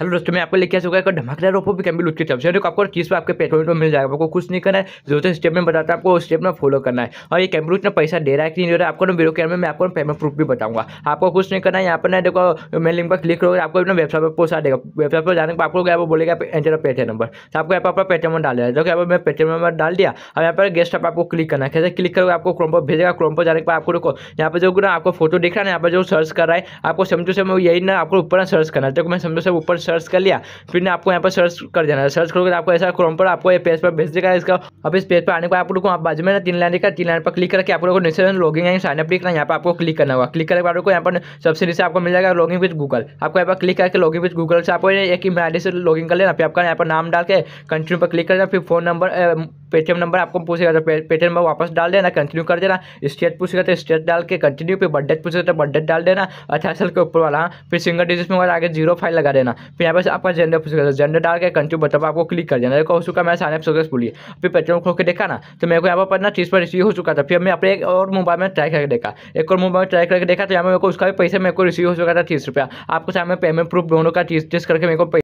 hello दोस्तों मैं आपको लेके आ चुका है धमाकेदार ओपो भी कैमिल उसके चलते देखो आपको चीज़ पर आपके पेट्रोल पर मिल जाएगा आपको कुछ नहीं करना है जो तो स्टेप में बताता है आपको उस स्टेप में फॉलो करना है और ये कैमरे उतना पैसा दे रहा है कि नहीं दे रहा है आपको वीडियो कैमरे में आपको पेमेंट प्रूफ भी बताऊंगा आपको कुछ नहीं करना है यहाँ पर ना देखो मैं लिंक पर क्लिक करोगे आपको अपना वेबसाइट पर पहुंचा देगा वेबसाइट पर जाने पर आपको क्या बोलेगा एंटर पेटीएम नंबर तो आपको यहाँ पर पेटीएम डाल दिया देखो यहाँ पर मैं पेटीएम नंबर डाल दिया और यहाँ पर गेस्ट आप आपको क्लिक करना है कैसे क्लिक करोगे आपको क्रोम पर भेजेगा क्रोम पर जाने पर आपको देखो यहाँ पर जो ना आपको फोटो दिख रहा है यहाँ पर जो सर्च कर रहा है आपको समझो से यही ना आपको ऊपर सर्च करना है देखो मैं समझो से ऊपर सर्च कर लिया फिर ना आपको यहाँ पर सर्च कर देना है सर्च करोगे तो आपको ऐसा क्रोम पर आपको ये पेज पर भेज देगा इसका अब इस पेज पर आने को आप लोग को बाजू में ना तीन लाइन का तीन लाइन पर क्लिक करके आप लोगों को नीचे लॉगिंग है साइनअप लिख यहाँ पर आपको क्लिक करना होगा क्लिक करके आप लोग को यहाँ पर सबसे नीचे आपको मिल जाएगा लॉगिंग विद गूगल आपको यहाँ पर क्लिक करके लॉगिंग विथ गूगल से आपको एक ईमेल आई से लॉगिंग कर लेना फिर आपका यहाँ पर नाम डाल के कंटिन्यू पर क्लिक करना फिर फोन नंबर पेटीएम नंबर आपको पूछेगा तो पेटीएम नंबर वापस डाल देना कंटिन्यू कर देना स्टेट पूछेगा तो स्टेट डाल के कंटिन्यू फिर बर्थडे पूछेगा तो बर्थडे डाल देना अठारह अच्छा, साल के ऊपर वाला फिर सिंगल डिजिट में आगे जीरो फाइल लगा देना फिर यहाँ पर आपका जेंडर पूछेगा तो जेंडर डाल के कंटिन्यू बटन आपको क्लिक कर देना देखो हो चुका मैं सारे सोचे बोलिए फिर पेटीएम खोल के देखा ना तो मेरे को यहाँ पर ना चीज़ पर रिसीव हो चुका था फिर मैं अपने एक और मोबाइल में ट्राई करके देखा एक और मोबाइल में ट्राई करके देखा तो यहाँ मेरे को उसका भी पैसे मेरे को रिसीव हो चुका था तीस रुपया आपको सामने पेमेंट प्रूफ दोनों का चीज तीस करके मेरे को